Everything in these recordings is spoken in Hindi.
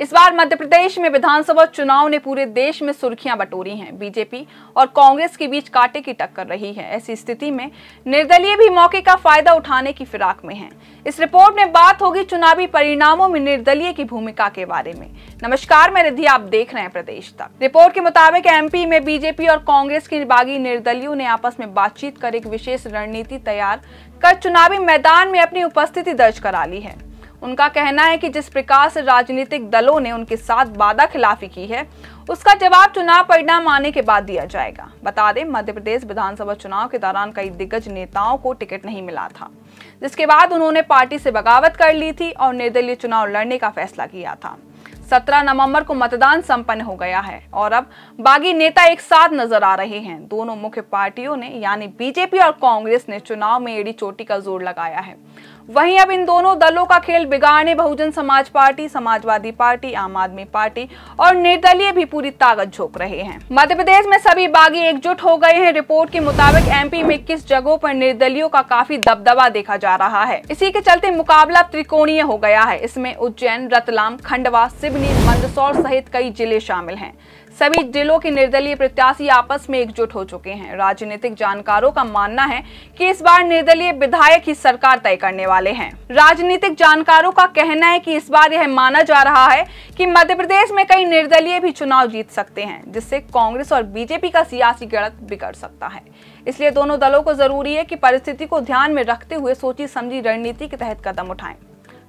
इस बार मध्य प्रदेश में विधानसभा चुनाव ने पूरे देश में सुर्खियां बटोरी हैं बीजेपी और कांग्रेस के बीच कांटे की टक्कर रही है ऐसी स्थिति में निर्दलीय भी मौके का फायदा उठाने की फिराक में हैं। इस रिपोर्ट में बात होगी चुनावी परिणामों में निर्दलीय की भूमिका के बारे में नमस्कार मैं रिधि आप देख रहे हैं प्रदेश तक रिपोर्ट के मुताबिक एम में बीजेपी और कांग्रेस के बागी निर्दलियों ने आपस में बातचीत कर एक विशेष रणनीति तैयार कर चुनावी मैदान में अपनी उपस्थिति दर्ज करा ली है उनका कहना है कि जिस प्रकार से राजनीतिक दलों ने उनके साथ वादा खिलाफी की है उसका जवाब चुनाव परिणाम आने के बाद दिया जाएगा बता दें मध्य प्रदेश विधानसभा चुनाव के दौरान कई दिग्गज नेताओं को टिकट नहीं मिला था जिसके बाद उन्होंने पार्टी से बगावत कर ली थी और निर्दलीय चुनाव लड़ने का फैसला किया था 17 नवंबर को मतदान संपन्न हो गया है और अब बागी नेता एक साथ नजर आ रहे हैं दोनों मुख्य पार्टियों ने यानी बीजेपी और कांग्रेस ने चुनाव में एड़ी चोटी का जोर लगाया है वहीं अब इन दोनों दलों का खेल बिगाड़ने बहुजन समाज पार्टी समाजवादी पार्टी आम आदमी पार्टी और निर्दलीय भी पूरी ताकत झोंक रहे हैं मध्य प्रदेश में सभी बागी एकजुट हो गए हैं रिपोर्ट के मुताबिक एमपी में किस जगहों पर निर्दलियों का काफी दबदबा देखा जा रहा है इसी के चलते मुकाबला त्रिकोणीय हो गया है इसमें उज्जैन रतलाम खंडवा सिवनी सिवनी मंदसौर सहित कई जिले शामिल हैं सभी जिलों के निर्दलीय प्रत्याशी आपस में एकजुट हो चुके हैं राजनीतिक जानकारों का मानना है कि इस बार निर्दलीय विधायक ही सरकार तय करने वाले हैं राजनीतिक जानकारों का कहना है कि इस बार यह माना जा रहा है कि मध्य प्रदेश में कई निर्दलीय भी चुनाव जीत सकते हैं जिससे कांग्रेस और बीजेपी का सियासी गणत बिगड़ सकता है इसलिए दोनों दलों को जरूरी है की परिस्थिति को ध्यान में रखते हुए सोची समझी रणनीति के तहत कदम उठाएं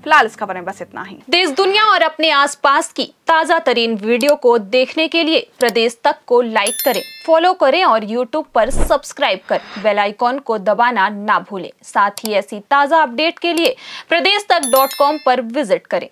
फिलहाल इस खबर में बस इतना ही देश दुनिया और अपने आसपास की ताज़ा तरीन वीडियो को देखने के लिए प्रदेश तक को लाइक करें फॉलो करें और यूट्यूब पर सब्सक्राइब कर बेल आइकॉन को दबाना ना भूलें साथ ही ऐसी ताज़ा अपडेट के लिए प्रदेश तक डॉट कॉम आरोप विजिट करें